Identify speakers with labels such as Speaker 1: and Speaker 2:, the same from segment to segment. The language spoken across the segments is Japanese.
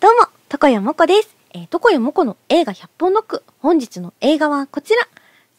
Speaker 1: どうも、コヤもこです。えー、床谷もこの映画100本ノック。本日の映画はこちら。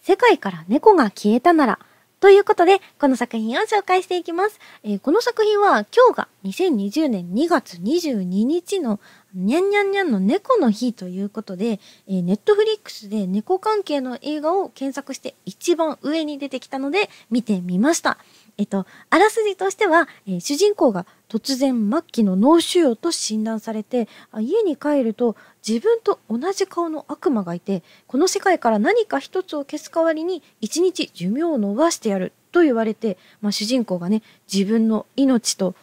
Speaker 1: 世界から猫が消えたなら。ということで、この作品を紹介していきます。えー、この作品は今日が2020年2月22日のにゃんにゃんにゃんの猫の日ということで、えー、ネットフリックスで猫関係の映画を検索して一番上に出てきたので見てみました。えっと、あらすじとしては、えー、主人公が突然末期の脳腫瘍と診断されて家に帰ると自分と同じ顔の悪魔がいてこの世界から何か一つを消す代わりに一日寿命を延ばしてやると言われて、まあ、主人公がね自分の命と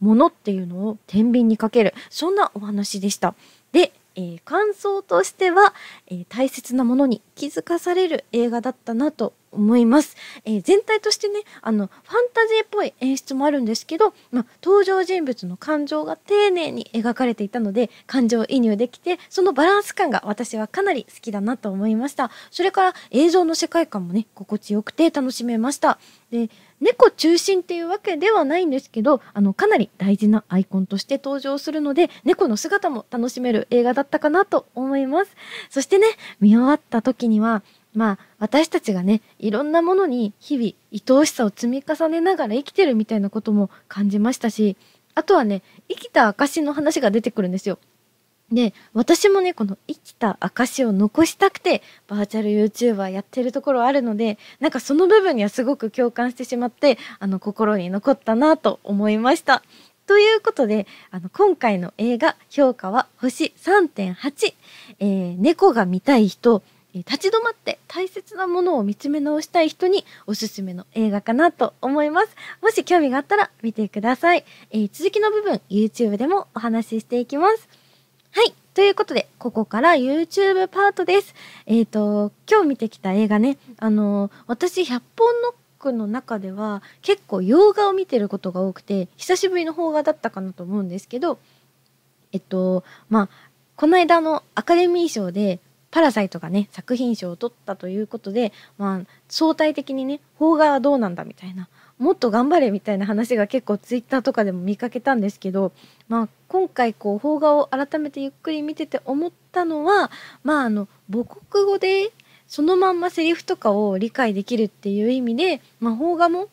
Speaker 1: 物っていうのを天秤にかけるそんなお話でした。でえー、感想としては、えー、大切なものに気づかされる映画だったなと思います。えー、全体としてね、あの、ファンタジーっぽい演出もあるんですけど、まあ、登場人物の感情が丁寧に描かれていたので、感情移入できて、そのバランス感が私はかなり好きだなと思いました。それから映像の世界観もね、心地よくて楽しめました。で、猫中心っていうわけではないんですけど、あの、かなり大事なアイコンとして登場するので、猫の姿も楽しめる映画だったかなと思います。そしてね、見終わった時には、まあ私たちがねいろんなものに日々愛おしさを積み重ねながら生きてるみたいなことも感じましたしあとはね生きた証の話が出てくるんですよ。で私もねこの生きた証を残したくてバーチャル YouTuber やってるところあるのでなんかその部分にはすごく共感してしまってあの心に残ったなと思いました。ということで、あの、今回の映画評価は星3.8。えー、猫が見たい人、立ち止まって大切なものを見つめ直したい人におすすめの映画かなと思います。もし興味があったら見てください。えー、続きの部分 YouTube でもお話ししていきます。はい。ということで、ここから YouTube パートです。えっ、ー、と、今日見てきた映画ね、あの、私100本ノックの中では結構洋画を見てることが多くて久しぶりの邦画だったかなと思うんですけどえっとまあこの間のアカデミー賞でパラサイトがね、作品賞を取ったということで、まあ、相対的にね、邦画はどうなんだみたいな、もっと頑張れみたいな話が結構ツイッターとかでも見かけたんですけど、まあ、今回こう、邦画を改めてゆっくり見てて思ったのは、まあ、あの、母国語でそのまんまセリフとかを理解できるっていう意味で、まあ、邦画も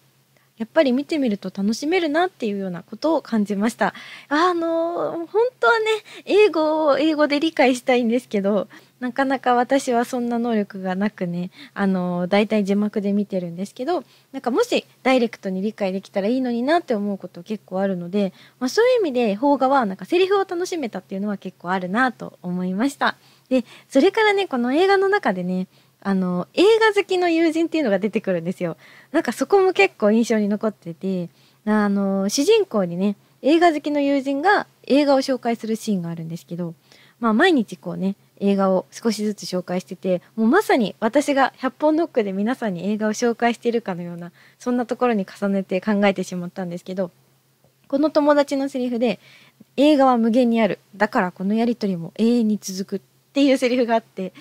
Speaker 1: やっぱり見てみると楽しめるなっていうようなことを感じました。あの、本当はね、英語を英語で理解したいんですけど、なかなか私はそんな能力がなくね、あの、大体字幕で見てるんですけど、なんかもしダイレクトに理解できたらいいのになって思うこと結構あるので、まあ、そういう意味で邦画はなんかセリフを楽しめたっていうのは結構あるなと思いました。で、それからね、この映画の中でね、あの映画好きの友人っていうのが出てくるんですよ。なんかそこも結構印象に残っててあの主人公にね映画好きの友人が映画を紹介するシーンがあるんですけど、まあ、毎日こうね映画を少しずつ紹介しててもうまさに私が100本ノックで皆さんに映画を紹介しているかのようなそんなところに重ねて考えてしまったんですけどこの友達のセリフで「映画は無限にあるだからこのやり取りも永遠に続く」っていうセリフがあって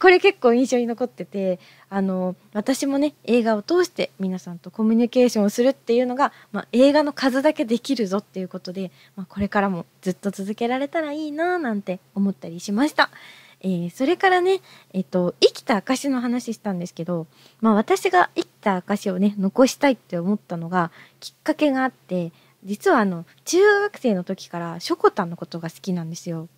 Speaker 1: これ結構印象に残っててあの私もね映画を通して皆さんとコミュニケーションをするっていうのが、まあ、映画の数だけできるぞっていうことで、まあ、これからもずっと続けられたらいいななんて思ったりしました。えー、それからね、えっ、と、生きた証の話したんですけど、まあ私が生きた証をね、残したいって思ったのが、きっかけがあって、実はあの中学生の時からしょこたんのことが好きなんですよ。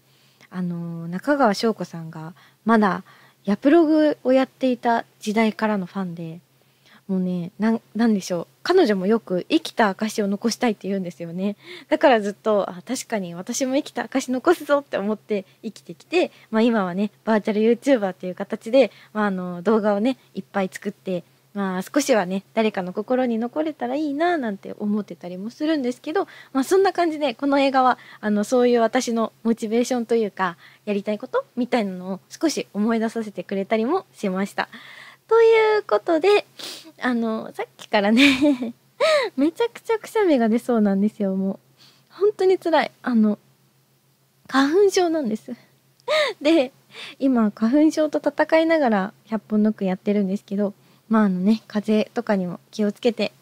Speaker 1: あの中川翔子さんがまだヤプログをやっていた時代からのファンでもうねなんでしょう彼女もよく生きた証を残したいって言うんですよねだからずっとあ確かに私も生きた証残すぞって思って生きてきて、まあ、今はねバーチャル YouTuber っていう形で、まあ、あの動画をねいっぱい作ってまあ少しはね誰かの心に残れたらいいななんて思ってたりもするんですけど、まあ、そんな感じでこの映画はあのそういう私のモチベーションというかやりたいことみたいなのを少し思い出させてくれたりもしました。ということであのさっきからね めちゃくちゃくしゃみが出そうなんですよもう本当につらいあの花粉症なんですで今花粉症と戦いながら100本ノックやってるんですけどまああのね風邪とかにも気をつけて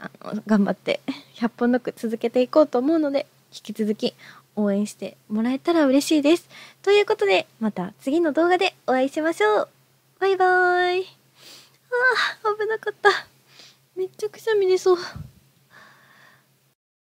Speaker 1: あの頑張って100本ノック続けていこうと思うので引き続き応援してもらえたら嬉しいです。ということでまた次の動画でお会いしましょうバイバーイあー危なかっためっちゃくしゃみ出そう。